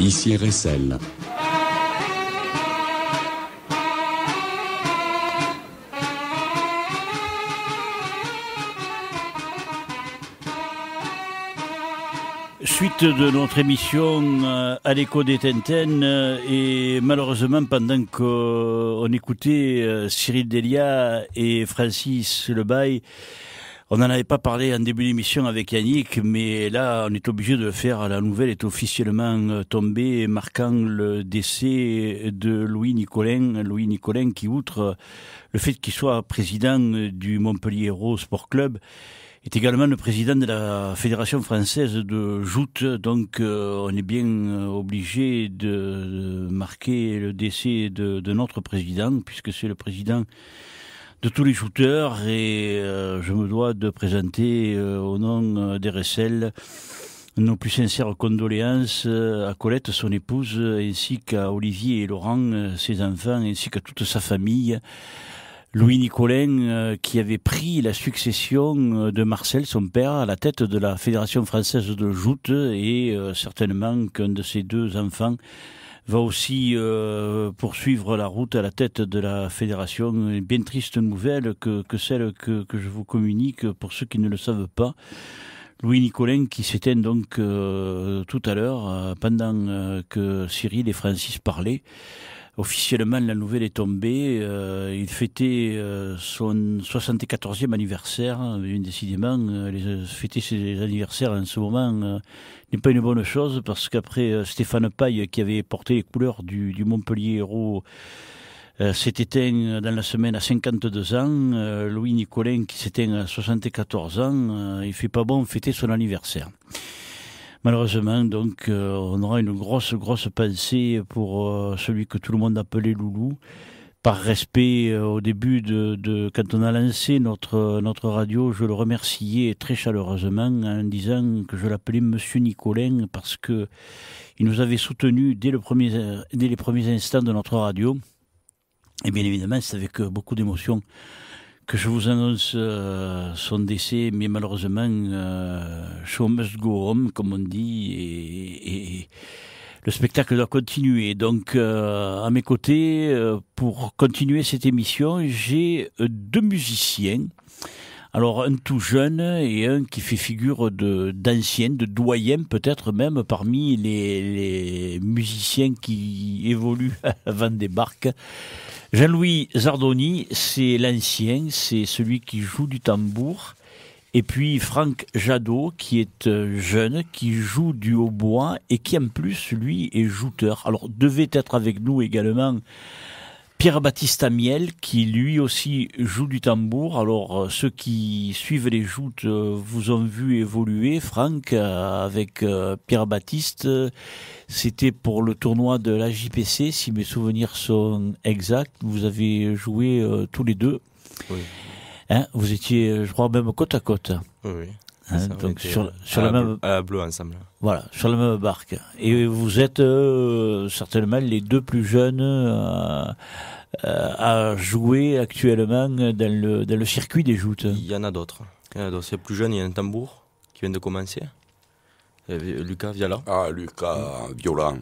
Ici Ressel. Suite de notre émission euh, à l'écho des Tenten euh, et malheureusement pendant qu'on écoutait euh, Cyril Delia et Francis Lebaille, on n'en avait pas parlé en début d'émission avec Yannick, mais là, on est obligé de le faire. La nouvelle est officiellement euh, tombée, marquant le décès de Louis Nicolin. Louis Nicolin qui, outre euh, le fait qu'il soit président euh, du Montpellier Hérault Sport Club, est également le président de la Fédération française de joute, donc on est bien obligé de, marquer le décès de notre président, puisque c'est le président de tous les jouteurs et euh, je me dois de présenter euh, au nom euh, d'RSL nos plus sincères condoléances à Colette, son épouse, ainsi qu'à Olivier et Laurent, ses enfants, ainsi qu'à toute sa famille. Louis Nicolin, qui avait pris la succession de Marcel, son père, à la tête de la Fédération française de joute, et certainement qu'un de ses deux enfants va aussi euh, poursuivre la route à la tête de la fédération. Une bien triste nouvelle que, celle que, je vous communique pour ceux qui ne le savent pas. Louis Nicolin qui s'éteint donc euh, tout à l'heure euh, pendant que Cyril et Francis parlaient. Officiellement, la nouvelle est tombée. Euh, il fêtait euh, son 74e anniversaire. Bien euh, décidément, fêter ses anniversaires en ce moment n'est pas une bonne chose parce qu'après Stéphane Paille, qui avait porté les couleurs du, Montpellier héros s'est éteint dans la semaine à 52 ans. Louis Nicolin, qui s'éteint à 74 ans, il fait pas bon fêter son anniversaire malheureusement, donc, euh, on aura une grosse, grosse pensée pour euh, celui que tout le monde appelait Loulou. Par respect, euh, au début de, de, quand on a lancé notre notre radio, je le remerciais très chaleureusement en disant que je l'appelais Monsieur Nicolin parce que il nous avait soutenus dès le premier dès les premiers instants de notre radio. Et bien évidemment, c'est avec beaucoup d'émotion que je vous annonce euh, son décès, mais malheureusement, show euh, must go home, comme on dit, et, le spectacle doit continuer. Donc, euh, à mes côtés, pour continuer cette émission, j'ai deux musiciens. Alors, un tout jeune et un qui fait figure de d'ancien, de doyen peut-être même parmi les musiciens qui évoluent avant des barques. Jean-Louis Zardoni, c'est l'ancien, c'est celui qui joue du tambour. Et puis Franck Jadot, qui est euh, jeune, qui joue du hautbois et qui en plus, lui, est jouteur. Alors devait être avec nous également Pierre Baptiste Amiel qui lui aussi joue du tambour. Alors euh, ceux qui suivent les joutes euh, vous ont vu évoluer, Franck, euh, avec Pierre Baptiste. C'était pour le tournoi de la JPC, si mes souvenirs sont exacts. Vous avez joué tous les deux. Hein, vous étiez, je crois, même côte à côte. Oui. Hein, donc sur, euh, sur la même bleu ensemble. Voilà, sur le même barque. Et vous êtes euh, certainement les deux plus jeunes euh, à jouer actuellement dans le, dans le circuit des joutes. Il y en a d'autres. Il plus jeune, il y a un tambour qui vient de commencer. Lucas Viola. Ah, Lucas Viola.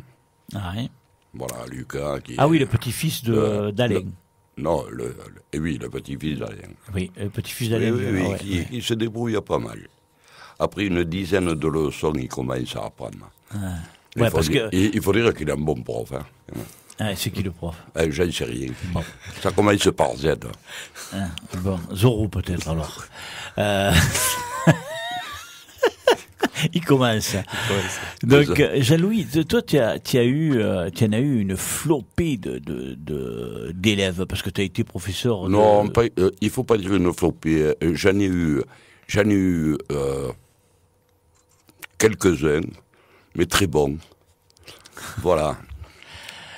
Ah, oui. Voilà, Lucas qui. Ah oui, le petit-fils d'Alain. Non, le, eh oui, le petit-fils d'Alain. Oui, le petit-fils d'Alain. Oui, ah se débrouille pas mal. Après une dizaine de leçons, il commence à apprendre. Ah. Il, faut parce dire, il, faut dire qu'il est un bon prof. Hein. Ah, c'est qui le prof ah, J'en sais rien. Ça commence par Z. Ah, bon, Zorro peut-être alors. Euh, il commence. Donc, euh, Jean-Louis, toi, tu as, as, eu, euh, en as eu une flopée de d'élèves parce que tu as été professeur. Non, il ne il faut pas dire une flopée. J'en ai eu, j'en ai eu quelques-uns, mais très bons. Voilà.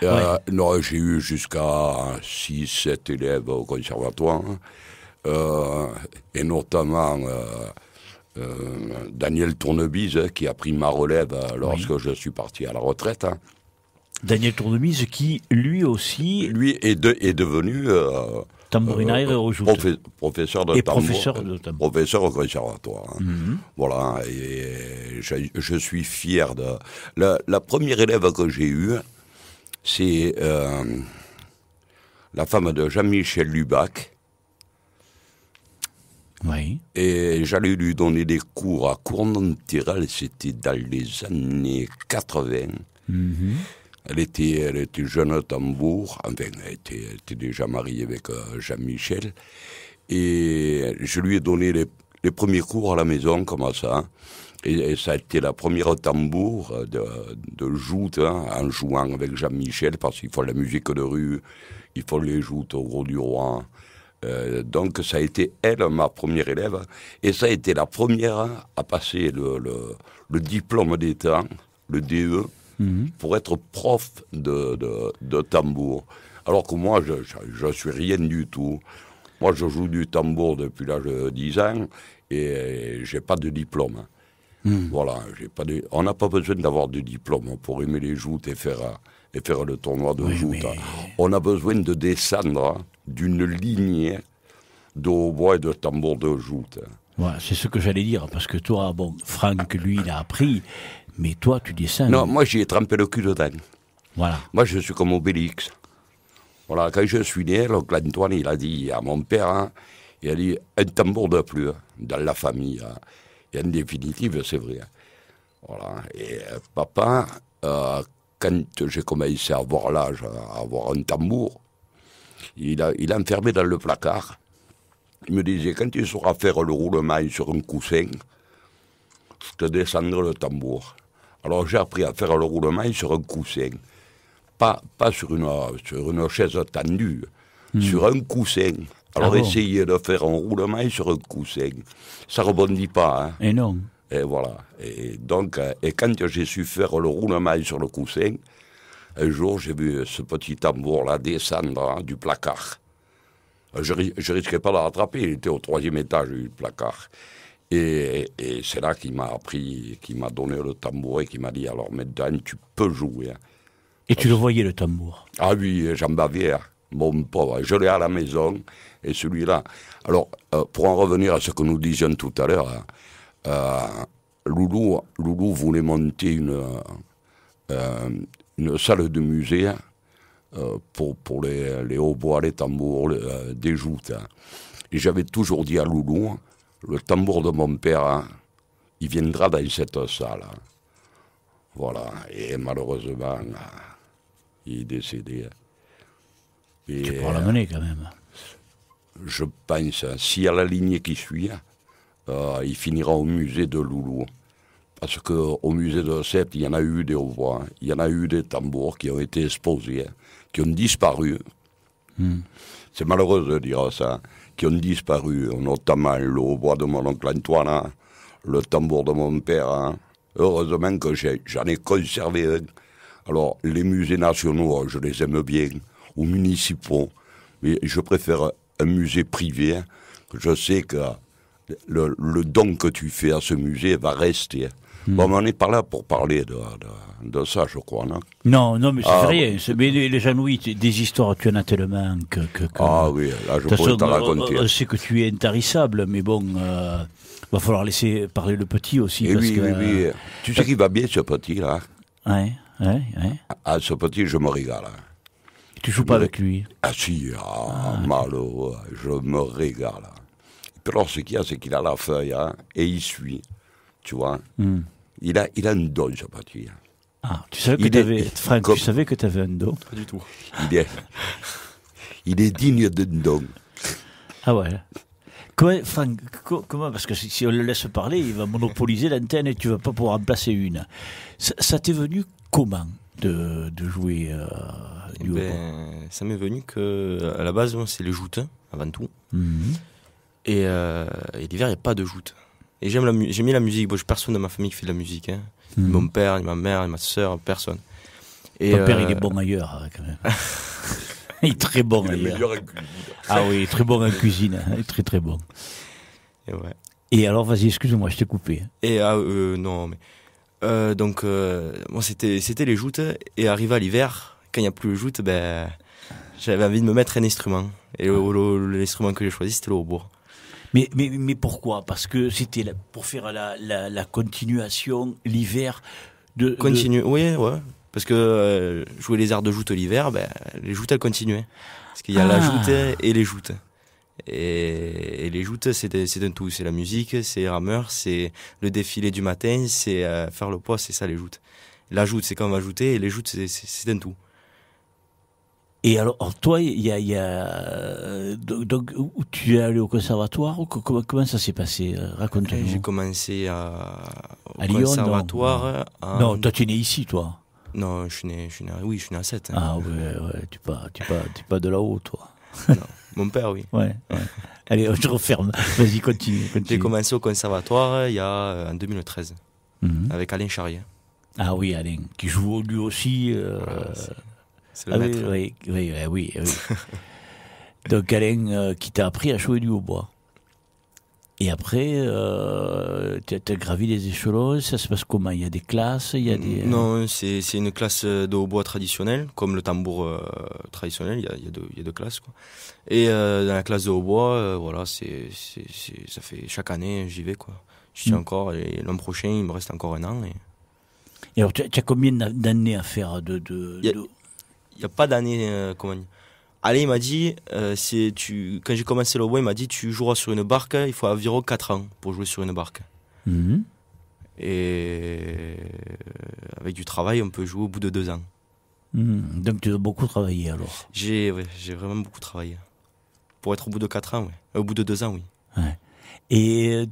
Euh, j'ai eu jusqu'à 6, 7 élèves au conservatoire, hein. euh, et notamment euh, Daniel Tournebise, hein, qui a pris ma relève lorsque je suis parti à la retraite. Hein. Daniel Tournebise qui, lui aussi... Lui est, est devenu tambourinaire et euh, professeur de et professeur, de euh, professeur au conservatoire. Hein. Mhm. Voilà, et je, suis fier de... La, première élève que j'ai eue, c'est euh, la femme de Jean-Michel Lubac. Oui. Et j'allais lui donner des cours à cournon c'était dans les années 80. Elle était, elle était jeune au tambour, enfin, elle était, elle était déjà mariée avec euh, Jean-Michel. Et je lui ai donné les, premiers cours à la maison, comme ça. Hein. Et, ça a été la première tambour euh, de, joute, hein, en jouant avec Jean-Michel, parce qu'il faut la musique de rue, il faut les joutes au Gros du Roi. Euh, donc ça a été elle, ma première élève, hein. et ça a été la première à passer le, le diplôme d'État, le DE, Mhm. pour être prof de, de, de, tambour. Alors que moi, je, ne suis rien du tout. Moi, je joue du tambour depuis l'âge de 10 ans et j'ai pas de diplôme. Mhm. Voilà, j'ai pas de... on n'a pas besoin d'avoir de diplôme pour aimer les joutes et faire, et faire le tournoi de joutes. On a besoin de descendre d'une lignée de bois et de tambour de joutes. Voilà, c'est ce que j'allais dire, parce que toi, bon, Franck, lui, il a appris, mais toi, tu dis ça... Non, moi, j'ai trempé le cul dedans. Voilà. Moi, je suis comme Obélix. Voilà, quand je suis né, l'oncle Antoine, il a dit à mon père, hein, il a dit un tambour de plus hein, dans la famille. Hein. Et en définitive, c'est vrai. Voilà. Et euh, papa, euh, quand j'ai commencé à avoir l'âge, à avoir un tambour, il a, il enfermé dans le placard. Il me disait, quand tu sauras faire le roulement sur un coussin, je te descendrai le tambour. Alors j'ai appris à faire le roulement sur un coussin. Pas, pas sur, une, sur une chaise tendue, hmm. sur un coussin. Alors ah essayez de faire un roulement sur un coussin. Ça rebondit pas. Et hein. non. Et voilà. Et donc, euh, et quand j'ai su faire le roulement sur le coussin, un jour j'ai vu ce petit tambour-là descendre hein, du placard. Je, ne risquais pas de rattraper, il était au troisième étage du placard. Et, c'est là qu'il m'a appris, qu'il m'a donné le tambour et qu'il m'a dit alors, Dan tu peux jouer. Hein. Et tu le voyais, le tambour Ah oui, Jean Bavière, mon pauvre. Je l'ai à la maison, et celui-là. Alors, euh, pour en revenir à ce que nous disions tout à l'heure, hein, euh, Loulou, Loulou voulait monter une, euh, une salle de musée hein, pour, pour les, les hautbois, les tambours, des joutes. Et j'avais toujours dit à Loulou, le tambour de mon père, hein, il viendra dans cette salle. Hein. Voilà. Et malheureusement, il est décédé. Et, tu la l'amener quand même. Euh, je pense, hein, si à la lignée qui suit, euh, il finira au musée de Loulou. Parce qu'au musée de Sept, il y en a eu des voix, il y en a eu des tambours qui ont été exposés, qui ont disparu. Hmm. C'est malheureux de dire ça qui ont disparu, notamment le bois de mon oncle Antoine, le tambour de mon père. Heureusement que j'en ai, conservé Alors, les musées nationaux, je les aime bien, ou municipaux, mais je préfère un musée privé. Je sais que le don que tu fais à ce musée va rester. Hmm. Bon, on n'est pas là pour parler de, de, ça, je crois, non Non, non, mais c'est ah, rien. Mais les, les des histoires, tu en as tellement que... que, Ah oui, là, je pourrais t'en euh, raconter. On, euh, sait que tu es intarissable, mais bon... Il euh, va falloir laisser parler le petit aussi. Eh parce oui, que, oui, oui. Tu sais qu'il va bien ce petit là. Ouais, ouais, ouais. Ah, ce petit, je me régale. Hein. Tu joues pas avec lui Ah si, ah, ah je me régale. Hein. Puis alors, ce qu'il y a, c'est qu'il a la feuille hein, et il suit. Tu vois hmm. Il a, il a une dose, pas particulier. Ah, tu savais que tu avais, tu savais que tu avais un don Pas du tout. Il est, il est digne d'un don. Ah ouais Comment, Franck, comment, parce que si on le laisse parler, il va monopoliser l'antenne et tu ne vas pas pouvoir en placer une. Ça, t'est venu comment de, de jouer euh, ben, Ça m'est venu que, à la base, c'est les joutes, hein, avant tout. Mmh. Et, euh, et l'hiver, il n'y a pas de joutes. Et j'aime la j'ai la musique. Bon, j'ai personne de ma famille qui fait de la musique. Hein. Hmm. mon père, ma mère, ma soeur, personne. Et Ton père, euh, il est bon ailleurs, hein, quand même. il est très bon il ailleurs. Est meilleur en cuisine. Ah oui, très bon en cuisine. Hein. est Très, très bon. Et, ouais. Et alors, vas-y, excuse-moi, je t'ai coupé. Et ah, euh, non, mais. Euh, donc, euh, moi, c'était, c'était les joutes. Et arrivé à l'hiver, quand il n'y a plus les joutes, ben, j'avais envie de me mettre un instrument. Et ah. l'instrument que j'ai choisi, c'était le hautbois. Mais, mais, mais pourquoi Parce que c'était pour faire la, la, continuation l'hiver de. Continue, oui, ouais. Parce que euh, jouer les arts de joute l'hiver, ben, les joutes, elles continuaient. Parce qu'il y a ah. la et les joutes. Et, les joutes, c'est un tout. C'est la musique, c'est Rameur, c'est le défilé du matin, c'est euh, faire le poids, c'est ça les joutes. La c'est quand on va et les joutes, c'est un tout. Et alors, toi, il y a, y tu es allé au conservatoire comment, ça s'est passé euh, Raconte-nous. J'ai commencé à, au conservatoire. Non. Euh, toi, tu es né ici, toi Non, je suis né, je suis né... oui, je suis né à 7. Hein. Ah ouais, ouais, tu pas, tu pas, tu pas de là-haut, toi. Non, mon père, oui. Ouais, Allez, je referme. Vas-y, continue. J'ai commencé au conservatoire euh, il y a, en 2013, mhm. avec Alain Charrier. Ah oui, Alain, qui joue lui aussi. Ah oui, oui, eh oui. Eh Donc Alain euh, qui t'a appris à jouer du hautbois. Et après, euh, tu as, gravi les échelons, ça se passe comment Il y a des classes il y a des, mm, euh Non, c'est une classe de hautbois traditionnelle, comme le tambour traditionnel, il y a, y, a deux, classes. Quoi. Et dans la classe de hautbois, voilà, c'est ça fait chaque année, j'y vais. Quoi. Je suis mm. encore, et l'an prochain, il me reste encore un an. Et, alors, tu as, combien d'années à faire de, de, de il n'y a pas d'année. Euh, Allez, il m'a dit, euh, tu, quand j'ai commencé le bois, il m'a dit tu joueras sur une barque, il faut environ 4 ans pour jouer sur une barque. Mhm. Et avec du travail, on peut jouer au bout de 2 ans. Mhm. Donc tu as beaucoup travaillé alors J'ai j'ai vraiment beaucoup travaillé. Pour être au bout de 4 ans, au bout de 2 ans, oui. Et il euh,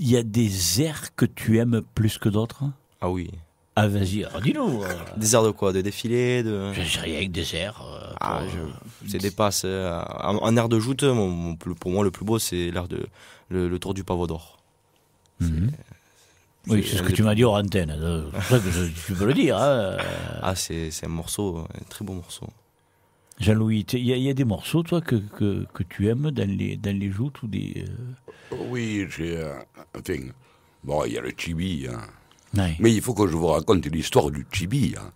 y a des airs que tu aimes plus que d'autres Ah oui, ah, vas-y, dis-nous. Euh. Des airs de quoi De défilé de... Je rien avec des airs. Euh, ah, euh, C'est des passes. un, air de joute, mon, pour moi, le plus beau, c'est l'air de le, tour du pavot d'or. Mhm. Oui, c'est ce que tu m'as dit hors antenne. tu peux le dire. Hein. Ah, c'est un morceau, un très beau morceau. Jean-Louis, il y, a des morceaux, toi, que, que, tu aimes dans les, dans les joutes ou des... Oui, j'ai... un thing. bon, il y a le chibi, hein. Mais il faut que je vous raconte l'histoire du chibi. Hein.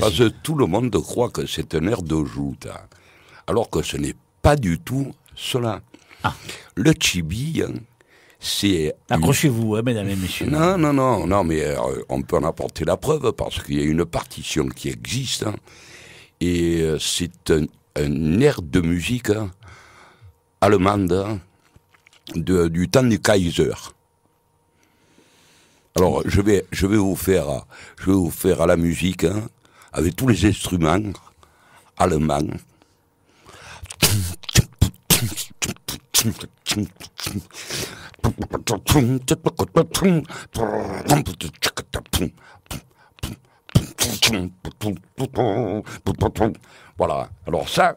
Parce que tout le monde croit que c'est un air de joute. Hein. Alors que ce n'est pas du tout cela. Ah. Le chibi, hein, c'est... Accrochez-vous, mesdames et messieurs. Non, non, non, non, mais euh, on peut en apporter la preuve parce qu'il y a une partition qui existe. et euh, c'est un, air de musique allemande du temps du Kaiser. Alors, je vais, je vais vous faire, je vais vous faire à la musique, hein, avec tous les instruments allemands. Voilà. Alors ça,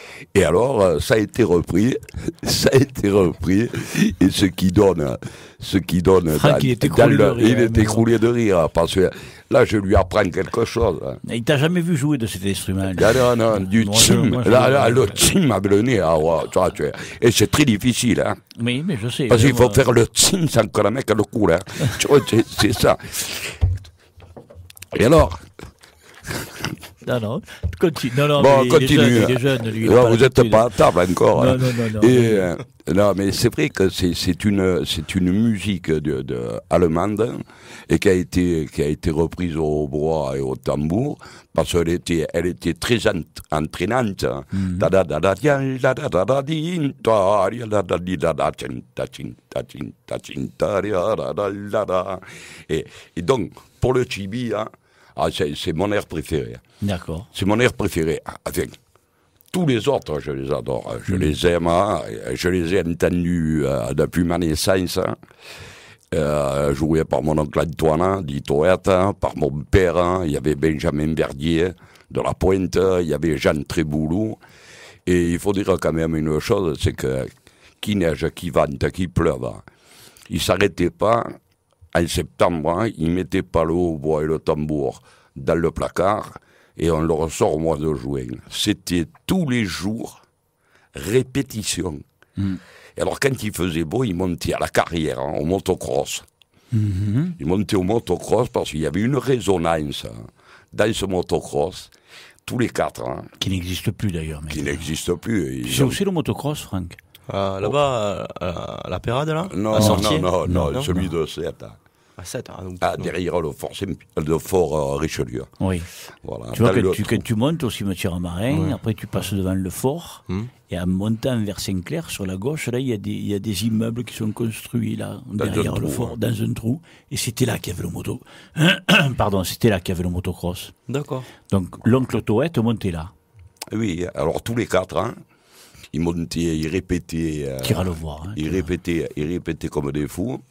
Et alors, euh, ça a été repris, ça a été repris, et ce qui donne, ce qui donne, il est hein, écroulé de rire. parce que là, je lui apprends quelque chose. Il t'a jamais vu jouer de cet instrument ah Non, non, du tchim, là, le tchim avec le nez, ah, oh, et c'est très difficile. Hein. Oui, mais je sais. Parce qu'il faut faire le tchim sans que le mec le coule. Hein. c'est ça. Et alors non, non, continue. bon, continue. vous n'êtes pas à table encore. Non, hein. non, non, euh, non, mais c'est vrai que c'est une, une musique allemande et qui a, été, qui a été reprise au bois et au tambour parce qu'elle était, elle était très entraînante. et, donc, pour le chibi, hein, ah, c'est mon air préféré. Hein. D'accord. C'est mon air préféré. Hein, avec tous les autres, je les adore. Hein. Je mm. les aime. Je les ai entendus euh, depuis ma naissance. Euh, Joué par mon oncle Antoine, dit par mon père. Il y avait Benjamin Verdier de la Pointe. Il y avait Jeanne Tréboulou. Et il faut dire quand même une chose, c'est que qui neige, qui vente, qui pleuve, ne s'arrêtait pas en septembre, ils mettaient le bois et le tambour dans le placard et on le ressort au mois de juin. C'était tous les jours répétition. Mm. Et alors quand il faisait beau, ils montaient à la carrière, hein, au motocross. Mm-hmm. Il Ils montaient au motocross parce qu'il y avait une résonance hein, dans ce motocross. Tous les quatre. Hein. qui n'existe plus d'ailleurs. Qui n'existe plus. C'est aussi le motocross, Franck euh, oh. Là-bas, à, euh, euh, la Pérade, là non, non, non, celui de 7. À 7, hein, donc, ah, derrière le fort, le fort Richelieu. Oui. Voilà, tu vois que tu, montes au cimetière marin, après tu passes devant le fort, hmm. et en montant vers Saint-Clair, sur la gauche, là, il y, a des, y a des immeubles qui sont construits là, derrière le fort, hein. dans un trou. Et c'était là qu'il y avait le moto. Pardon, c'était là qu'il le motocross. D'accord. Donc l'oncle Toette montait là. Oui, alors tous les quatre, hein, ils montait, il répétait, euh, hein, il répétait voir. Hein, comme des fous.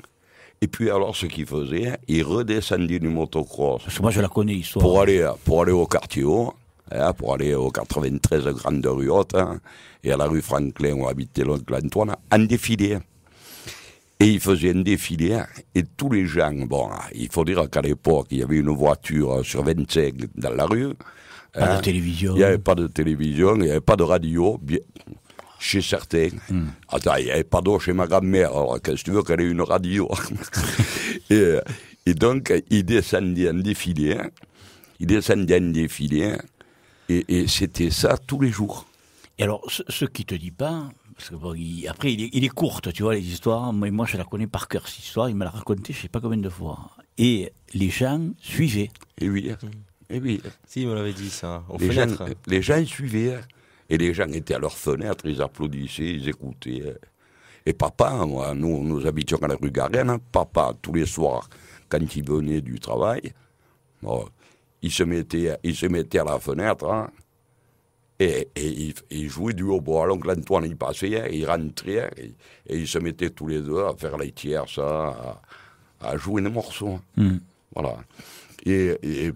Et puis alors, ce qu'il faisait, il redescendait du motocross. Parce moi, je la connais, histoire. Pour aller, pour aller au quartier haut, hein, pour aller au 93 Grande Rue Haute, hein, et à la rue Franklin où habitait l'oncle Antoine, en défilé. Et il faisait un défilé, et tous les gens, bon, il faut dire qu'à l'époque, il y avait une voiture sur 25 dans la rue. Pas de télévision. Il n'y avait pas de télévision, il n'y avait pas de radio. Bien, chez certains. Hmm. Attends, il n'y avait pas d'eau chez ma grand-mère, alors qu'est-ce que tu veux qu'elle ait une radio euh, et, donc, il descendait en défilé, hein. il descendait en défilé, hein. et, c'était ça tous les jours. Et alors, ce, qui te dit pas, parce que il, après, il est, courte, tu vois, les histoires. Mais moi, je la connais par cœur, cette histoire. Il me l'a racontée, je sais pas combien de fois. Et les gens suivaient. Et eh oui. Hmm. Et eh oui. Si, on l'avait dit, ça. les, gens, les gens suivaient. Hein. Et les gens étaient à leur fenêtre, ils applaudissaient, ils écoutaient. Hein. Et papa, moi, nous, nous habitions à la rue Garenne, hein. papa, tous les soirs, quand il venait du travail, il, se mettait, il se mettait à la fenêtre, hein. et, il, jouait du hautbois. L'oncle Antoine, il passait, il rentrait, et, il se mettait tous les deux à faire les tierces, à, à jouer des morceaux. Hmm. Voilà. Et,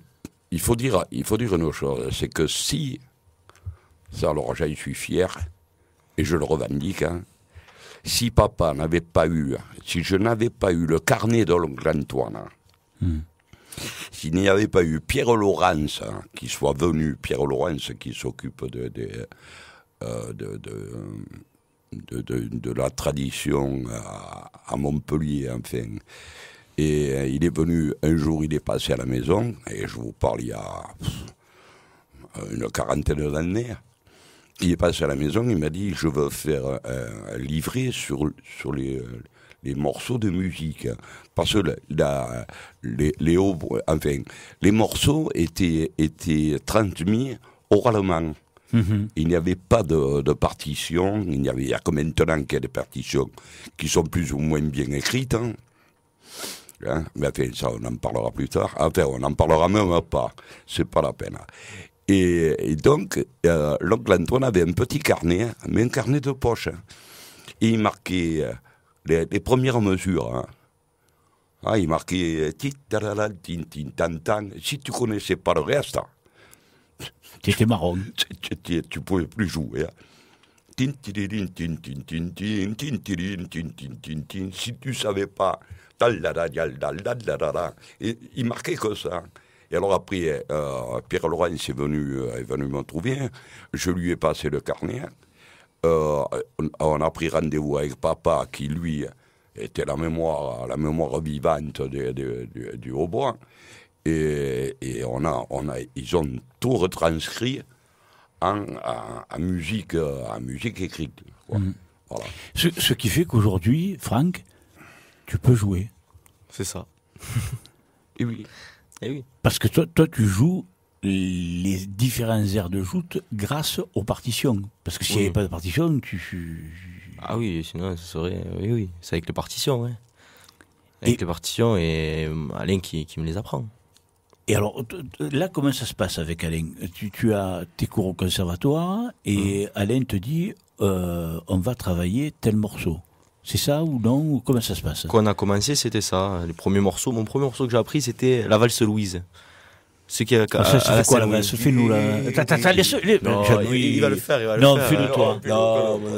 il, faut dire, il faut dire une chose, c'est que si alors j'en suis fier, et je le revendique. Hein. Si papa n'avait pas eu, si je n'avais pas eu le carnet de l'oncle Antoine, hmm. s'il n'y avait pas eu Pierre Laurence qui soit venu, Pierre Laurence qui s'occupe de, euh, de, la tradition à, Montpellier, enfin. Et euh, il est venu, un jour il est passé à la maison, et je vous parle il y a une quarantaine d'années il est passé à la maison, il m'a dit je veux faire un livret sur, sur euh, les, morceaux de musique. Parce que les, les, enfin, les morceaux étaient, étaient transmis oralement. Mhm. Il n'y avait pas de, partition, il n'y y a que maintenant qu'il y a des partitions qui sont plus ou moins bien écrites. Hein. Hein, mais enfin, ça, on en parlera plus tard. Enfin, on n'en parlera même pas. C'est pas la peine. Et, donc, euh, l'oncle Antoine avait un petit carnet, mais un carnet de poche. Et il marquait euh, les, premières mesures. Hein. Ah, il marquait euh, Si tu connaissais pas le reste, C'était hein. étais marron. Tu, ne pouvais plus jouer. Si tu savais pas, et il marquait que ça. Hein. Et alors après, euh, Pierre Laurent euh, est venu, venu me trouver. Je lui ai passé le carnet. Euh, on a pris rendez-vous avec papa, qui lui était la mémoire, la mémoire vivante du Hautbois, Et, on a, ils ont tout retranscrit en, musique, musique écrite. Mm. Voilà. Ce, ce, qui fait qu'aujourd'hui, Franck, tu peux jouer. C'est ça. et oui. Eh Parce que toi, toi, tu joues les différents airs de joute grâce aux partitions. Parce que s'il n'y avait pas de partition, tu... Ah oui, sinon, ça serait... Oui, oui, c'est avec les partitions, Avec les partitions et euh, Alain qui, qui me les apprend. Et alors, là, comment ça se passe avec Alain tu, tu, as tes cours au conservatoire et mmh. Alain te dit, euh, on va travailler tel morceau. C'est ça ou non ou Comment ça se passe Quand on a commencé, c'était ça. Les premiers morceaux, mon premier morceau que j'ai appris, c'était La valse Louise ce qui est à, ça, à la quoi, là, ce film là il va le faire il va le faire non fais-le toi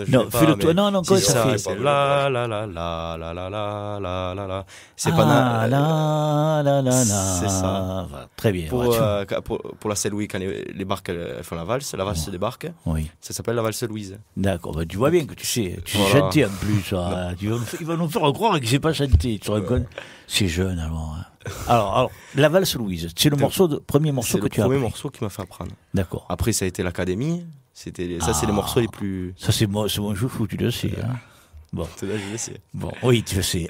non fais-le toi non non quoi ça fait la la la la la la la la la c'est pas la la la la c'est ça très bien pour la Saint-Louis quand les barques font la valse la valse des barques oui ça s'appelle la valse Louise d'accord tu vois bien que tu sais tu sais chanter en plus il va nous faire croire que j'ai pas chanté tu te c'est jeune alors alors, l'aval La valse Louise, c'est le morceau de, premier morceau que tu as premier morceau qui m'a fait apprendre. D'accord. Après, ça a été l'académie. C'était ça, c'est les ah. morceaux les plus. Ça, c'est moi, mon jeu tu le sais. Hein. Euh, bon. je le sais. Bon, oui, tu le sais.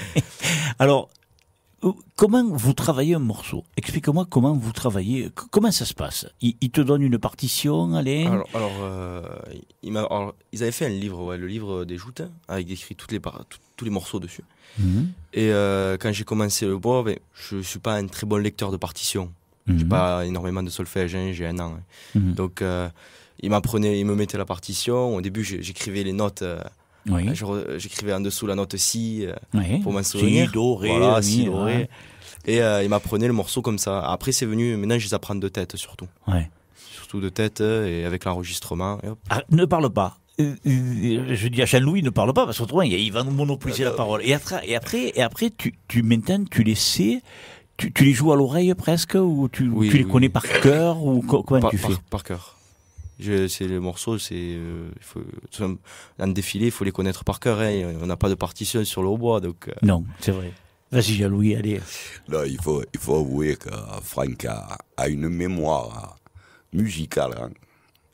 alors, euh, comment vous travaillez un morceau Explique-moi comment vous travaillez, euh, comment ça se passe il, te donne une partition, allez Alors, euh, il ils avaient fait un livre, le livre des Joutes, hein, avec écrit toutes les tous les morceaux dessus. Mhm. Et quand j'ai commencé le bois, ben, je ne suis pas un très bon lecteur de partition. Je J'ai mhm. pas énormément de solfège, hein, j'ai un an. Hein. Mhm. Donc, euh, il m'apprenait, il me mettait la partition. Au début, j'écrivais les notes euh, j'écrivais en dessous la note si euh, pour m'en souvenir. Si, do, voilà, si, Et euh, il m'apprenait le morceau comme ça. Après, c'est venu, maintenant, je les apprends de tête surtout. Surtout de tête et avec l'enregistrement. Ah, ne parle pas. je dis à Jean-Louis, ne parle pas, parce qu'autrement, il va nous monopoliser la parole. Et après, et après, et après tu, tu, tu les sais, tu, les joues à l'oreille presque, ou tu, tu les connais par cœur, ou comment tu fais par cœur. C'est les morceaux, c'est euh, un défilé, il faut les connaître par cœur. Hein, on n'a pas de partition sur le hautbois, donc. Euh. Non, c'est vrai. Vas-y, Jean-Louis, allez. Non, il faut, il faut avouer que Franck a, une mémoire musicale. Hein,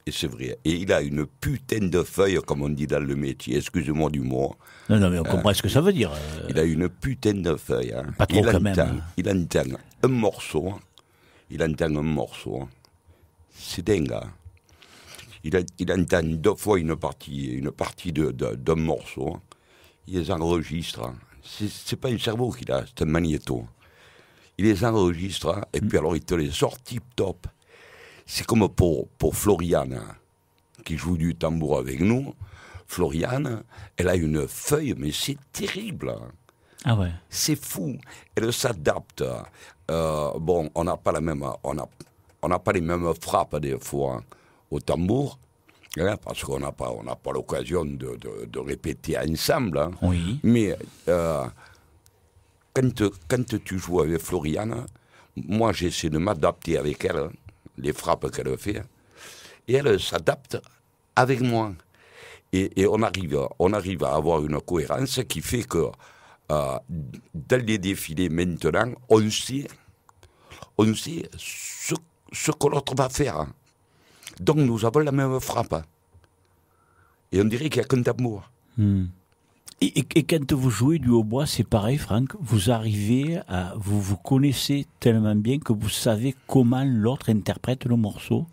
et c'est vrai. Et il a une putain de feuille, comme on dit dans le métier. Excusez-moi du mot. Non, non, mais on comprend euh, ce que ça veut dire. Euh. Il a une putain de feuille. Hein. Pas trop il quand même. Il entend un morceau. Il entend un morceau. C'est dingue il, entend deux fois une partie, une partie d'un de, morceau. Il les enregistre. C'est pas un cerveau qu'il a, c'est un magnéto. Il les enregistre et hmm. puis alors il te les sort tip top. C'est comme pour, pour Floriane, qui joue du tambour avec nous. Floriane, elle a une feuille, mais c'est terrible. Ah ouais. C'est fou. Elle s'adapte. Euh, bon, on n'a pas la même, on on pas les mêmes frappes des fois au tambour. Hein, parce qu'on n'a pas, on pas l'occasion de, de, répéter ensemble. Hein. Oui. Mais euh, quand, quand, tu joues avec Floriane, moi j'essaie de m'adapter avec elle, hein, les frappes qu'elle fait, et elle s'adapte avec moi. Et, on, arrive, on arrive à avoir une cohérence qui fait que euh, dans les défilés maintenant, on sait, on sait ce, ce que l'autre va faire. Donc nous avons la même frappe. Et on dirait qu'il n'y a qu'un d'amour hmm. Et, et, quand vous jouez du hautbois, c'est pareil, Franck. Vous arrivez à, vous vous connaissez tellement bien que vous savez comment l'autre interprète le morceau.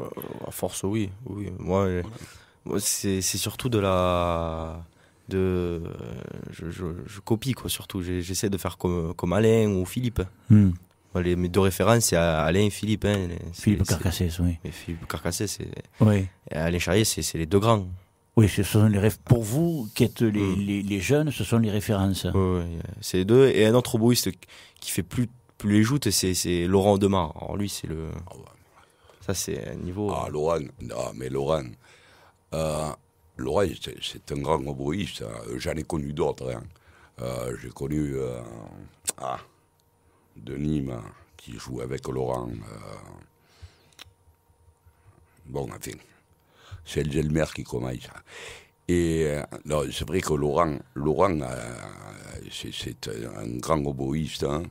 Euh, à force, oui, oui. Moi, euh, c'est surtout de la, de, je, copie quoi. Surtout, j'essaie de faire comme, comme Alain ou Philippe. Hmm les, mes deux références, c'est Alain et Philippe. Hein, Philippe Carcassès, oui. Et Philippe Carcassès oui. et Alain Charrier, c'est les deux grands. Oui, ce sont les rêves. Pour vous, qui êtes hmm. les, les, jeunes, ce sont les références. Oui, euh, c'est les deux. Et un autre oboïste qui fait plus, plus les joutes, c'est Laurent Demar. Alors lui, c'est le. Ah ça, c'est un niveau. Ah, euh, Laurent, non, mais Laurent. Euh, Laurent, c'est un grand oboïste. Hein. J'en ai connu d'autres. Hein. J'ai connu. Ah de Nîmes qui joue avec Laurent. Euh, bon, enfin, c'est Elmer qui commence. Et euh, Non, c'est vrai que Laurent, Laurent euh, c'est un grand oboïste. Hein.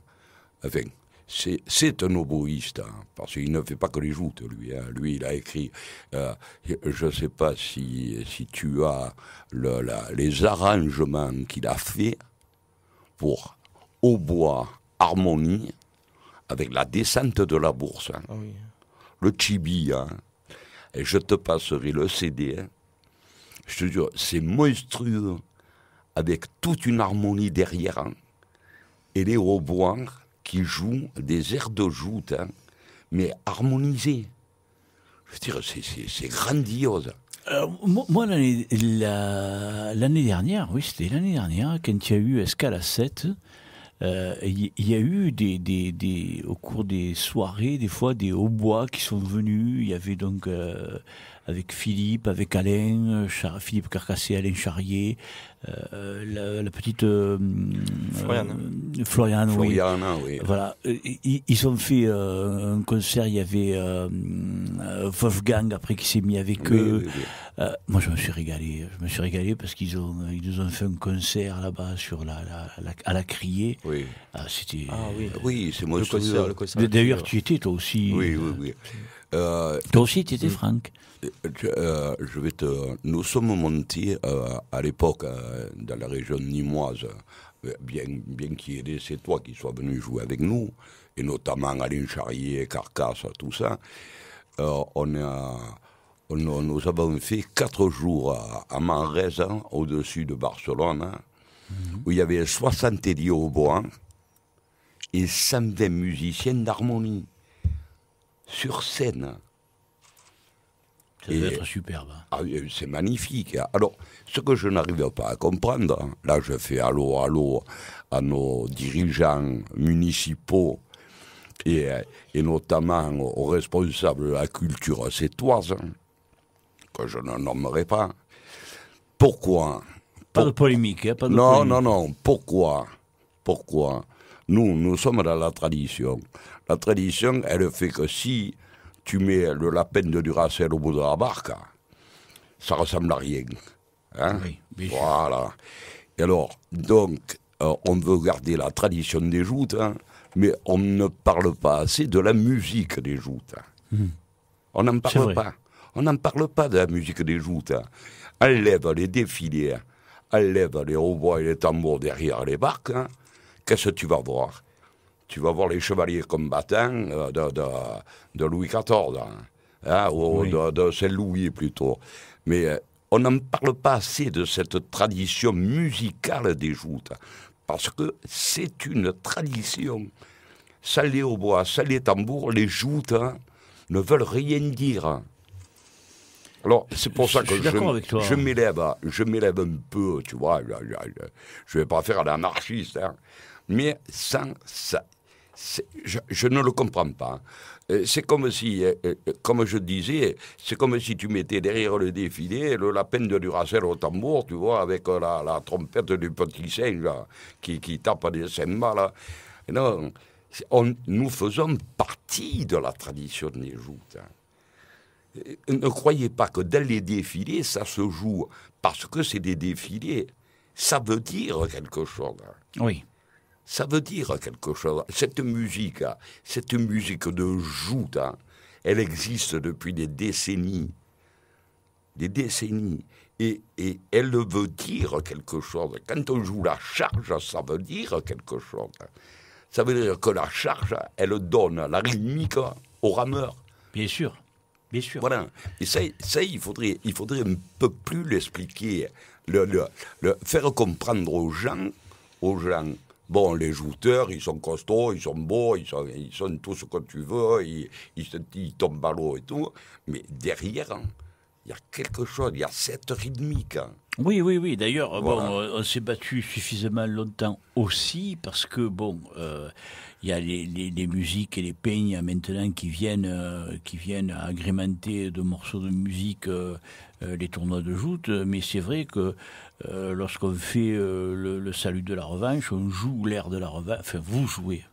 Enfin, c'est un oboïste, hein, parce qu'il ne fait pas que les joutes, lui. Hein. Lui, il a écrit, je ne sais pas si, tu as les arrangements qu'il a fait pour bois harmonie avec la descente de la bourse. Hein. Ah le chibi, hein. et je te passerai le CD. Hein. Je te c'est monstrueux, avec toute une harmonie derrière. Et les rebois qui jouent des airs de joute, mais harmonisés. Je veux dire, c'est grandiose. Euh, moi, l'année dernière, oui, c'était l'année dernière, quand il y a eu Escala 7, euh, il y, a eu des, des, des, au cours des soirées, des fois, des hauts bois qui sont venus. Il y avait donc euh, avec Philippe, avec Alain, euh, Philippe Carcassé, Alain Charrier, euh, la, petite euh, Floriane. Euh, oui. Voilà, euh, ils, ont fait un concert. Il y avait Wolfgang après qui s'est mis avec eux. moi, je me suis régalé. Je me suis régalé parce qu'ils ont ils nous ont fait un concert là-bas sur la, la, la, à la criée. Oui. Ah, c'était. Ah oui. oui, c'est moi le concert. D'ailleurs, tu étais toi aussi. Oui, oui, oui. Euh, toi aussi, tu étais euh, Franck. Euh, vais Nous sommes montés à l'époque dans la région nimoise. Bien, bien qu'il y ait des, c'est toi qui sois venu jouer avec nous, et notamment Alain Charrier, Carcasse, tout ça. on, a, nous avons fait quatre jours à, hein, au-dessus de Barcelone, hein, où il y avait 70 bois et 120 musiciens d'harmonie sur scène. Ça doit être superbe. Hein. Ah, euh, c'est magnifique. Hein. Alors, ce que je n'arrive pas à comprendre, hein, là je fais allô, allô à nos dirigeants municipaux et, euh, notamment aux responsables de la culture sétoise, que je ne nommerai pas. Pourquoi Pas de polémique. Hein, non, non, non. Pourquoi Pourquoi Nous, nous sommes dans la tradition. La tradition, elle fait que si tu mets le peine de Duracell au bout de la barque, ça ressemble à rien. Hein. voilà. Et alors, donc, euh, on veut garder la tradition des joutes, hein, mais on ne parle pas assez de la musique des joutes. Hmm. On n'en parle pas. On n'en parle pas de la musique des joutes. Hein. Enlève les défilés, enlève les hautbois et les tambours derrière les barques. Qu'est-ce que tu vas voir tu vas voir les chevaliers combattants euh, de, de, Louis XIV, hein, hein, ou de, Saint-Louis plutôt. Mais euh, on n'en parle pas assez de cette tradition musicale des joutes, parce que c'est une tradition. Ça au bois, ça tambour, les joutes hein, ne veulent rien dire. Alors, c'est pour ça que je, m'élève, je m'élève un peu, tu vois. Je, ne vais pas faire un anarchiste, mais sans, ça, je, ne le comprends pas. Euh, c'est comme si, euh, euh, comme je disais, c'est comme si tu mettais derrière le défilé le peine de Duracell au tambour, tu vois, avec la, trompette du petit singe qui, qui, tape des cymbales. Non, nous faisons partie de la tradition des joutes. Hein. Ne croyez pas que dans les défilés, ça se joue, parce que c'est des défilés. Ça veut dire quelque chose. Hein. Oui ça veut dire quelque chose. Cette musique, hein, cette musique de joute, hein, elle existe depuis des décennies. Des décennies. Et, elle veut dire quelque chose. Quand on joue la charge, ça veut dire quelque chose. Ça veut dire que la charge, elle donne la rythmique au rameur. Bien sûr. Bien sûr. Voilà. Et ça, il, faudrait, il faudrait un peu plus l'expliquer, le, faire comprendre aux gens, aux gens Bon, les jouteurs, ils sont costauds, ils sont beaux, ils sont, ils ce que tu veux, hein, ils, tombent à l'eau et tout. Mais derrière, hein, il y a quelque chose, il y a cette rythmique. Hein. Oui, oui, oui. D'ailleurs, euh, bon, euh, on s'est battu suffisamment longtemps aussi parce que, bon, euh, il y a les, musiques et les peignes maintenant qui viennent, qui viennent agrémenter de morceaux de musique les tournois de joute. Mais c'est vrai que euh, lorsqu'on fait euh, le, salut de la revanche, on joue l'air de la revanche, enfin vous jouez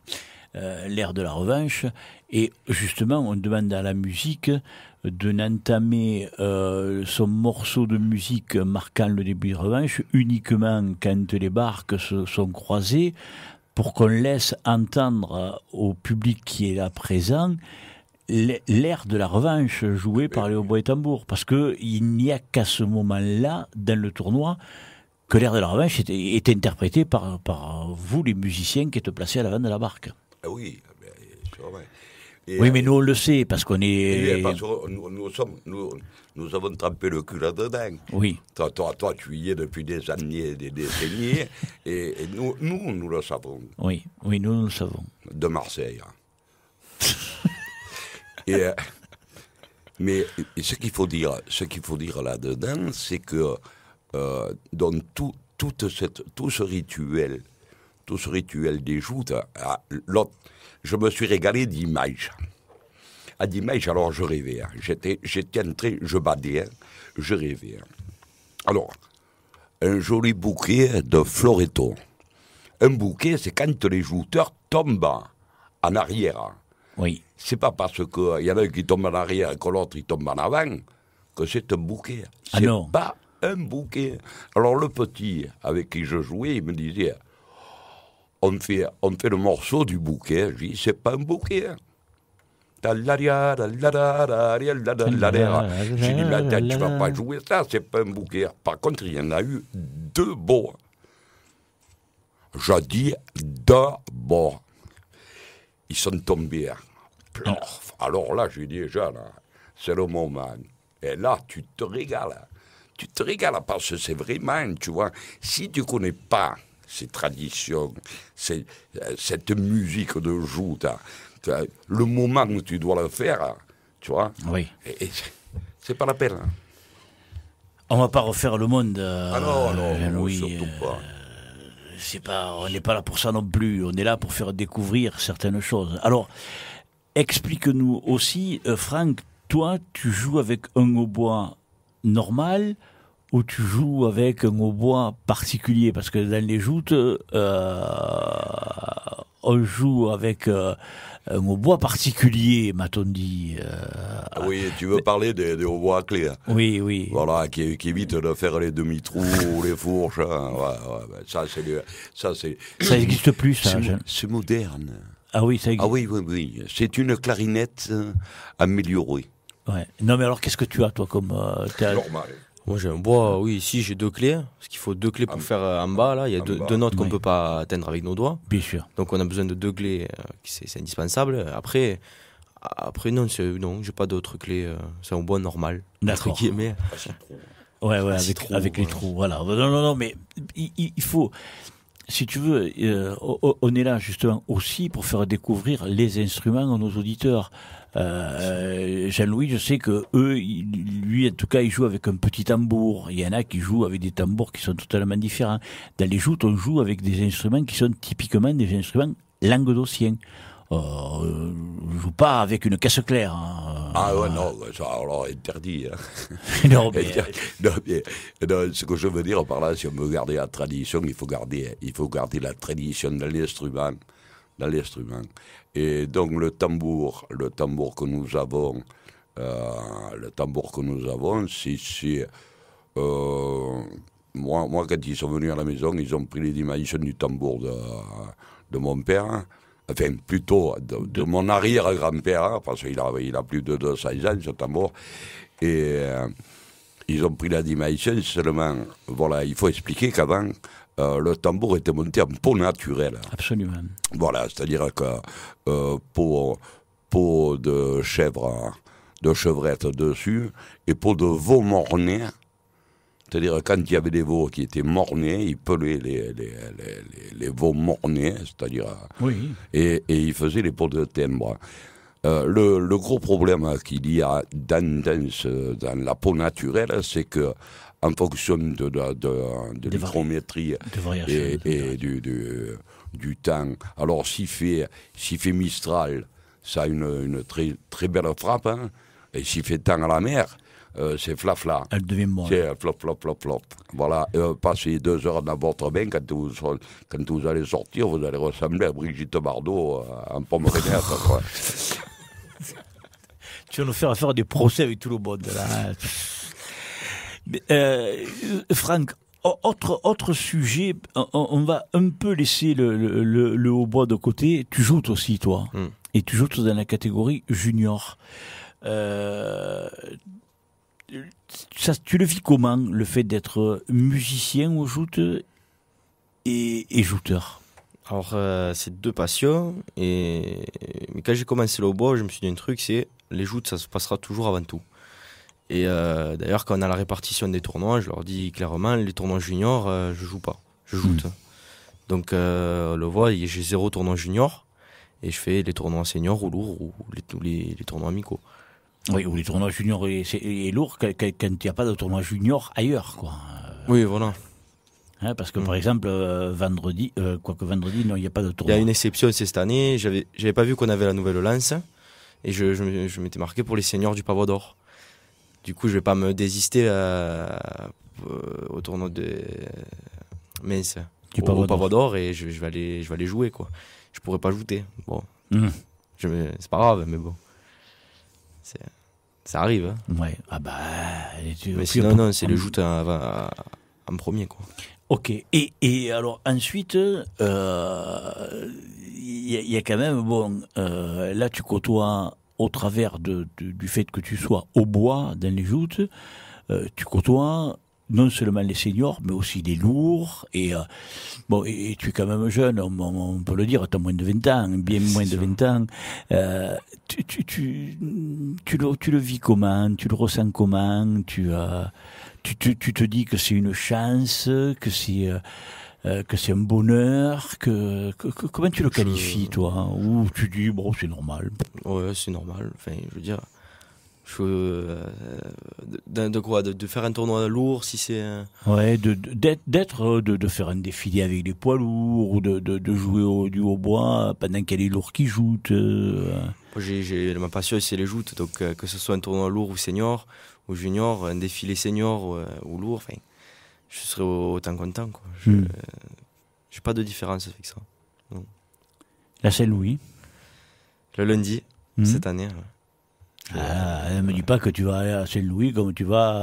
euh, l'air de la revanche, et justement on demande à la musique de n'entamer son morceau de musique marquant le début de revanche uniquement quand les barques se sont croisées, pour qu'on laisse entendre au public qui est là présent l'air de la revanche joué par les bois parce que il n'y a qu'à ce moment-là, dans le tournoi, que l'air de la revanche est, interprété interprétée par, par vous, les musiciens, qui êtes placés à l'avant de la barque. Ah oui, oui, mais euh, nous, on le sait, parce qu'on est... Eh nous, avons trempé le cul là-dedans. Oui. Toi, toi, tu y es depuis des années, des décennies, et, nous, nous, le savons. Oui, oui, nous, nous le savons. De Marseille. Hein. Euh, mais ce qu'il faut dire, ce qu'il faut dire là-dedans, c'est que euh, dans tout, toute cette, tout ce rituel, tout ce rituel des joutes, euh, je me suis régalé d'images. À d'images, alors je rêvais. Hein. J'étais, entré, je badais, hein. je rêvais. Hein. Alors, un joli bouquet de Floreto. Un bouquet, c'est quand les jouteurs tombent en arrière. Oui. C'est pas parce qu'il euh, y en a un qui tombe en arrière et que l'autre il tombe en avant que c'est un bouquet. Ah c'est pas un bouquet. Alors le petit avec qui je jouais, il me disait on fait, on fait le morceau du bouquet. Je dis c'est pas un bouquet. J'ai dit, mais attends, tu vas pas jouer ça, c'est pas un bouquet. Par contre, il y en a eu deux beaux. Je dis bords. Ils sont tombés. Alors là, je dis déjà, c'est le moment. Et là, tu te régales. Tu te régales parce que c'est vraiment, tu vois, si tu connais pas ces traditions, euh, cette musique de joute, hein, le moment où tu dois le faire, tu vois. Oui. Et, c'est pas la peine. Hein. On va pas refaire le monde. Euh, ah non, non, surtout euh, pas on n'est pas là pour ça non plus. On est là pour faire découvrir certaines choses. Alors. Explique-nous aussi, euh, Frank. toi, tu joues avec un hautbois normal ou tu joues avec un hautbois particulier Parce que dans les joutes, euh, on joue avec euh, un hautbois particulier, m'a-t-on dit. oui, tu veux parler des, hautbois à hein. Oui, oui. Voilà, qui, évite de faire les demi-trous ou les fourches. Hein. ça, c'est ça, existe plus, C'est moderne. Ah, ah oui, oui, oui, C'est une clarinette euh, améliorée. Non, mais alors qu'est-ce que tu as, toi, comme. Euh, Normal. Moi, j'ai un bois, oui, ici, j'ai deux clés. Hein. Parce qu'il faut deux clés pour faire euh, en bas, là. Il y a deux, notes qu'on ne peut pas atteindre avec nos doigts. Bien sûr. Donc, on a besoin de deux clés, euh, c'est indispensable. Après. Après, non, non j'ai pas d'autres clés. C'est un bois normal. D'accord. Ouais, ouais, avec, les trous. Voilà. Non, non, non, mais il faut si tu veux, euh, on est là justement aussi pour faire découvrir les instruments à nos auditeurs. Euh, Jean-Louis, je sais que eux, lui en tout cas, il joue avec un petit tambour. Il y en a qui jouent avec des tambours qui sont totalement différents. Dans les joutes, on joue avec des instruments qui sont typiquement des instruments languedociens. Euh, ou pas avec une caisse claire. Hein, euh. Ah ouais, non, ça, alors interdit. Hein. non, Non, ce que je veux dire par là, si on veut garder la tradition, il faut garder, il faut garder la tradition dans l'instrument. Dans l'instrument. Et donc le tambour, le tambour que nous avons, euh, le tambour que nous avons, c'est... moi, moi, quand ils sont venus à la maison, ils ont pris les dimensions du tambour de, de mon père enfin plutôt de, mon arrière-grand-père, parce qu'il a, il a plus de 200 ans, ce tambour. Et euh, ils ont pris la dimension seulement. Voilà, il faut expliquer qu'avant, euh, le tambour était monté en peau naturelle. Absolument. Voilà, c'est-à-dire que euh, peau, de chèvre, de chevrette dessus, et peau de veau morne c'est-à-dire, quand il y avait des veaux qui étaient mornés, ils pelaient les, les, les, veaux mornés, c'est-à-dire. Et, et, ils faisaient les pots de timbre. Euh, le, le, gros problème qu'il y a dans, dans, la peau naturelle, c'est que en fonction de, de, de, l'hydrométrie et, du, du, du, temps. Alors, s'il fait, fait Mistral, ça a une, une très, très belle frappe. Hein, et s'il fait temps à la mer, euh, c'est flafla. Elle devient molle. C'est euh, flop, flop, flop, flop. Voilà, euh, passez deux heures dans votre bain, quand vous, quand vous allez sortir, vous allez ressembler à Brigitte Bardot euh, en pomme renette. tu vas nous faire faire des procès avec tout le monde, là. Hein. Franck, autre, autre sujet, on, va un peu laisser le, le, le, hautbois de côté. Tu joues aussi, toi. Hmm. Et tu joues dans la catégorie junior. Euh, ça, tu le vis comment, le fait d'être musicien au joute et, jouteur Alors, euh, c'est deux passions. Et... Mais quand j'ai commencé le bois, je me suis dit un truc, c'est les joutes, ça se passera toujours avant tout. Et euh, d'ailleurs, quand on a la répartition des tournois, je leur dis clairement, les tournois juniors, euh, je joue pas, je hmm. joute. Donc, Donc, le voit, j'ai zéro tournoi junior et je fais les tournois seniors ou lourds ou les tournois amicaux. Oui, ou les tournois juniors, et c'est lourd quand il n'y a pas de tournoi junior ailleurs. Quoi. Oui, voilà. Hein, parce que mm. par exemple, euh, vendredi, euh, quoique vendredi, il n'y a pas de tournoi. Il y a une exception, cette année. J'avais, j'avais pas vu qu'on avait la nouvelle lance. Et je, je, m'étais marqué pour les seniors du Pavois d'Or. Du coup, je vais pas me désister euh, au tournoi de Mince. Du au, Pavois d'Or. Et je, vais aller, je vais aller jouer, quoi. Je pourrais pas jouer. Bon. Mm. c'est pas grave, mais bon. Ça arrive. Hein. Ouais. Ah bah. Euh, Mais non, c'est le joute en, premier, quoi. Ok. Et, et alors, ensuite, il euh, y, a quand même, bon, euh, là, tu côtoies au travers de, du fait que tu sois au bois dans les joutes, tu côtoies non seulement les seniors, mais aussi les lourds. Et, euh, bon, et, tu es quand même jeune, on, peut le dire, tu as moins de 20 ans, bien moins de 20 ans. Euh, tu, tu, tu, le, vis comment Tu le ressens comment euh, tu, tu, te dis que c'est une chance, que c'est... que c'est un bonheur, que, comment tu le qualifies toi Ou tu dis bon c'est normal. Ouais c'est normal. Enfin je veux dire je, euh, de, quoi de, faire un tournoi lourd si c'est ouais d'être euh, de, faire un défilé avec des poids lourds ou de, jouer au, du hautbois pendant qu'il y a les lourds qui joutent euh. j'ai ma passion c'est les joutes donc que ce soit un tournoi lourd ou senior ou junior un défilé senior ou, lourd enfin je serai autant content quoi je n'ai hmm. pas de différence avec ça la Saint Louis le lundi hmm. cette année hein. Ah, elle ne me dit pas que tu vas à Saint-Louis comme tu vas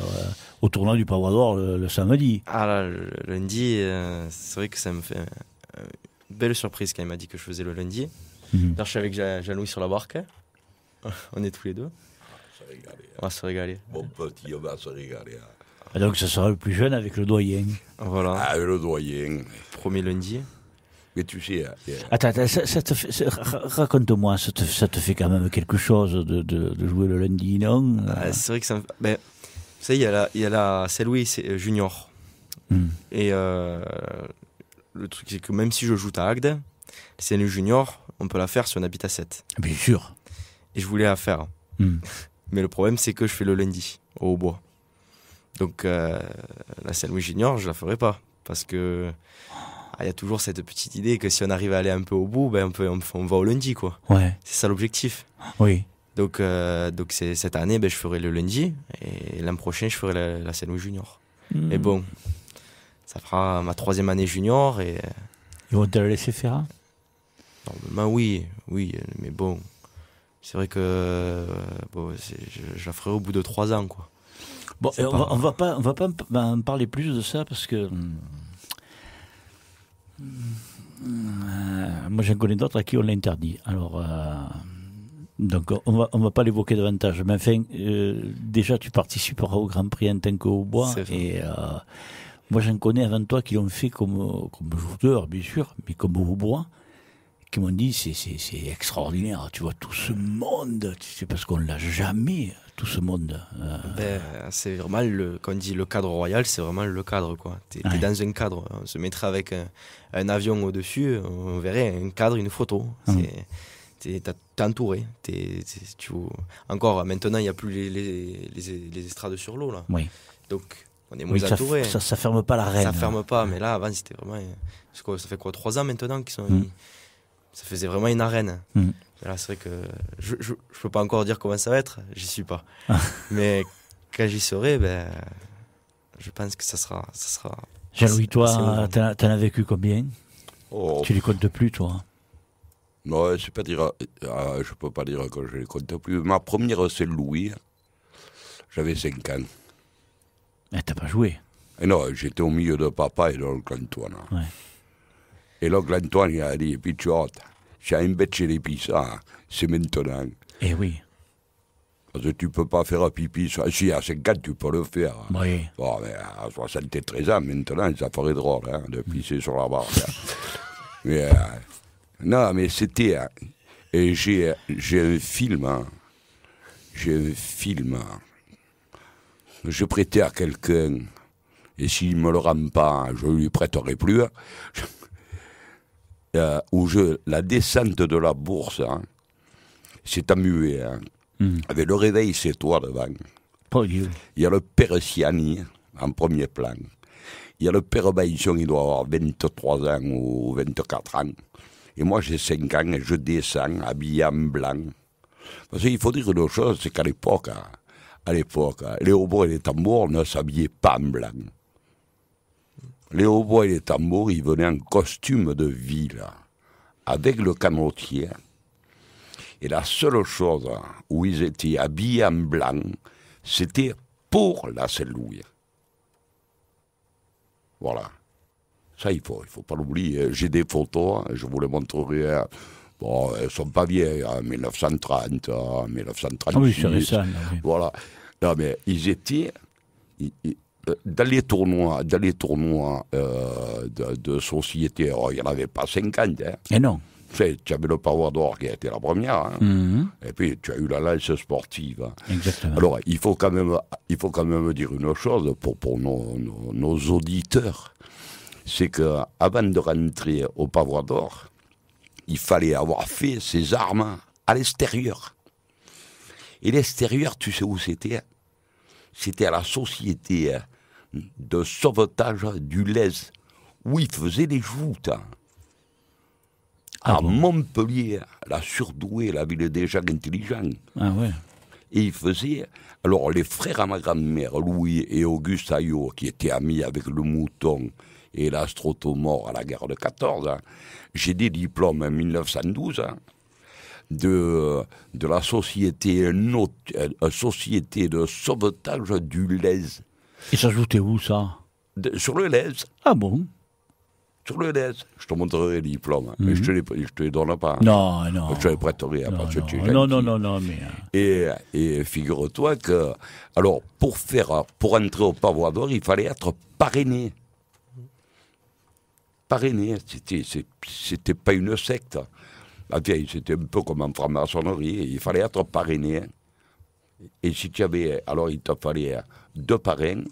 euh, au tournant du Pavois le, le, samedi. Ah là, le lundi, euh, c'est vrai que ça me fait euh, une belle surprise quand il m'a dit que je faisais le lundi. Mhm. Là, je suis avec Jean-Louis sur la barque. On est tous les deux. On va se régaler. petit, on va se régaler. Hein. Ah, donc, ça sera le plus jeune avec le doyen. Voilà. Avec ah, le doyen. Premier lundi tu sais. Attends, raconte-moi, ça te, fait quand même quelque chose de, jouer le lundi, non euh? ah, C'est vrai que ça Mais Ben, il y a la, il y a la euh, Junior. Hmm. Et euh, le truc, c'est que même si je joue à Agde, c'est le junior, on peut la faire sur un habitat 7. Bien sûr. Et je voulais la faire. Hmm. Mais le problème, c'est que je fais le lundi au bois. Donc, la Saint-Louis Junior, je la ferai pas. Parce que ah, il y a toujours cette petite idée que si on arrive à aller un peu au bout, ben on, peut, on, va au lundi. quoi. Ouais. C'est ça l'objectif. Oui. Donc, euh, donc cette année, ben, je ferai le lundi et l'an prochain, je ferai la, la scène junior. Hmm. Mais bon, ça fera ma troisième année junior. Et... Ils vont te la laisser faire Normalement, oui, oui, mais bon, c'est vrai que bon, je, la ferai au bout de trois ans. Quoi. Bon, on, ne va, pas, on va pas en parler plus de ça parce que hmm, euh, moi, j'en connais d'autres à qui on l'interdit. Alors, euh, donc, on va, va pas l'évoquer davantage. Mais enfin, euh, déjà, tu participeras au Grand Prix en tant qu'au-bois. Et moi, j'en connais avant toi qui l'ont fait comme, comme joueur, bien sûr, mais comme au-bois qui m'ont dit c'est extraordinaire, tu vois tout ce monde, c'est parce qu'on l'a jamais tout ce monde. Euh. Ben, c'est vraiment, le, quand on dit le cadre royal, c'est vraiment le cadre. quoi. Tu es, dans un cadre. On se mettrait avec un, avion au-dessus, on verrait un cadre, une photo. T'es entouré. es, Encore, maintenant, il n'y a plus les, les, estrades sur l'eau. là. Oui. Donc, on est moins entouré. Ça, ferme pas la reine. Ça ferme pas, mais là, avant, c'était vraiment. que ça fait quoi, trois ans maintenant qu'ils sont. Mm. Ça faisait vraiment une arène. Mm c'est vrai que je ne peux pas encore dire comment ça va être, j'y suis pas. Mais quand j'y serai, ben, je pense que ça sera. Ça sera Jean-Louis, toi, tu as, as vécu combien oh. Tu les comptes de plus, toi Non, hein je ne dire, euh, je peux pas dire que je les compte plus. Ma première, c'est Louis. J'avais 5 ans. Mais eh, t'as pas joué eh Non, j'étais au milieu de papa et de l'oncle Antoine. Et l'oncle Antoine, il a dit, et puis tu j'ai un bête chez les Ah, c'est maintenant. Eh oui. Parce que tu peux pas faire un pipi. Si à 50, tu peux le faire. Oui. Bon, mais à 73 ans, maintenant, ça ferait drôle hein, de pisser sur la barre. Hein. mais, euh, non, mais c'était. Hein, et j'ai, un film. Hein. j'ai un film. je prêtais à quelqu'un. Et s'il me le rend pas, je lui prêterai plus. Euh, où la descente de la bourse, c'est hein, amué. Hein. Hmm. Avec le réveil, c'est toi devant. Oh il y a le père Siani en premier plan. Il y a le père il doit avoir 23 ans ou 24 ans. Et moi, j'ai 5 ans et je descends habillé en blanc. Parce qu'il faut dire une chose, c'est qu'à l'époque, hein, à l'époque, les hautbois et les tambours ne s'habillaient pas en blanc. Les hautbois et les tambours, ils venaient en costume de ville, avec le canotier. Et la seule chose où ils étaient habillés en blanc, c'était pour la saint Voilà. Ça, il faut, il faut pas l'oublier. J'ai des photos, hein, je vous les montrerai. Hein. Bon, elles ne sont pas vieilles, 1930, en 1936. Oui, c'est récent. Voilà. Non, mais ils étaient, euh, dans les tournois, dans les tournois euh, de, société, il n'y en avait pas 50. Hein. Et eh non. Tu, avais le Power d'Or qui a été la première, hein. mhm. et puis tu as eu la lance sportive. Hein. Exactement. Alors, il faut, quand même, il faut quand même dire une chose pour, nos, auditeurs c'est qu'avant de rentrer au Pavois d'Or, il fallait avoir fait ses armes à l'extérieur. Et l'extérieur, tu sais où c'était hein. C'était à la société de sauvetage du Lez, où il faisait des joutes. Ah à Montpellier, la surdouée, la ville des gens intelligents. Ah ouais. Et il faisait... Alors, les frères à ma grand-mère, Louis et Auguste Ayot, qui étaient amis avec le mouton et l'astrotomore à la guerre de 14, hein, j'ai des diplômes en 1912. Hein, de, de la société, euh, société de sauvetage du lèse et ça se où, ça Sur le lèze. Ah bon Sur le lèze. Je te montrerai les diplômes, mais je ne mhm. te, les donne pas. Non, non. Je te les prêterai à partir Non, non, non, non, non, mais... Hein. Et, figure-toi que... Alors, pour, faire, pour entrer au Pavois d'Or, il fallait être parrainé. Parrainé, c'était pas une secte. vieille c'était un peu comme en franc-maçonnerie, il fallait être parrainé. Et si tu avais, alors il te fallait euh, deux parrains,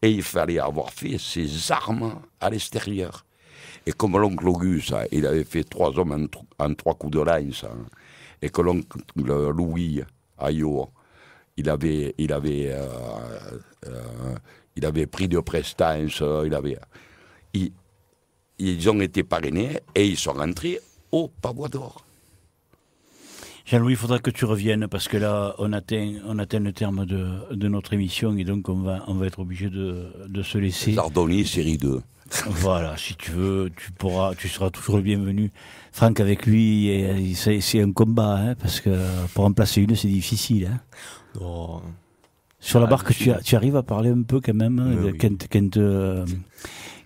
et il fallait avoir fait ses armes à l'extérieur. Et comme l'oncle Auguste, hein, il avait fait trois hommes en, trois coups de lance, hein, et que l'oncle Louis, Ayo, il avait, il avait, euh, euh, il avait pris de prestance, il avait, ils ont été parrainés et ils sont rentrés au Pavois d'Or. Jean-Louis, il faudra que tu reviennes parce que là, on atteint, on atteint le terme de, notre émission et donc on va, on va être obligé de, se laisser. pardonner série 2. voilà, si tu veux, tu pourras, tu seras toujours le bienvenu. Franck, avec lui, c'est un combat, hein, parce que pour en placer une, c'est difficile. Hein. Oh. Sur la ah, barque, tu, arrives à parler un peu quand même, euh, quand, quand, euh,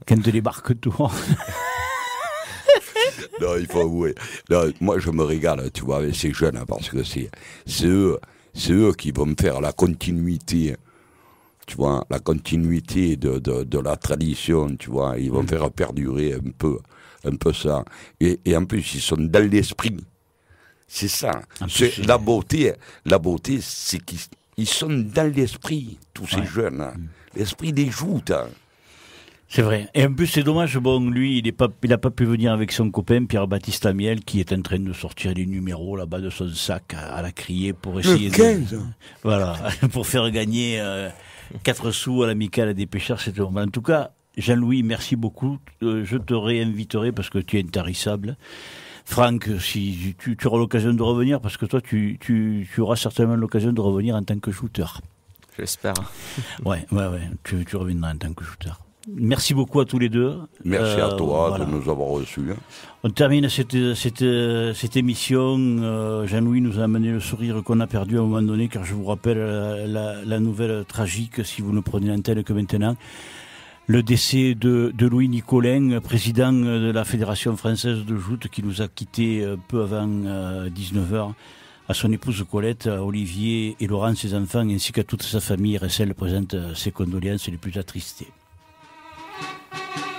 te débarque tout. non, il faut avouer. moi, je me régale, tu vois, avec ces jeunes, parce que c'est eux, eux qui vont me faire la continuité tu vois, la continuité de, de, la tradition, tu vois, ils vont mm. faire perdurer un peu, un peu ça. Et, en plus, ils sont dans l'esprit. C'est ça. la beauté, la beauté, c'est qu'ils ils sont dans l'esprit, tous ces jeunes. Mm. L'esprit des joutes. Hein. C'est vrai. Et en plus, c'est dommage. Bon, lui, il n'a pas, il pas pu venir avec son copain Pierre-Baptiste Amiel, qui est en train de sortir des numéros là-bas de son sac à, la crier pour essayer Le 15. de. Voilà, pour faire gagner 4 euh, sous à l'amicale des pêcheurs. C'était En tout cas, Jean-Louis, merci beaucoup. Euh, je te réinviterai parce que tu es intarissable. Franck, si tu, auras l'occasion de revenir, parce que toi, tu, tu, auras certainement l'occasion de revenir en tant que shooter. J'espère. ouais, ouais, ouais. Tu, tu reviendras en tant que shooter. Merci beaucoup à tous les deux. Merci à euh, toi de nous avoir reçus. Hein. On termine cette, émission. Euh, Jean-Louis nous a amené le sourire qu'on a perdu à un moment donné, car je vous rappelle euh, la, nouvelle tragique, si vous ne prenez l'antenne que maintenant. Le décès de, Louis Nicolin, président de la Fédération française de joute, qui nous a quittés peu avant 19h à son épouse Colette, à Olivier et Laurent, ses enfants, ainsi qu'à toute sa famille, RSL présente ses condoléances les plus attristées. Bye.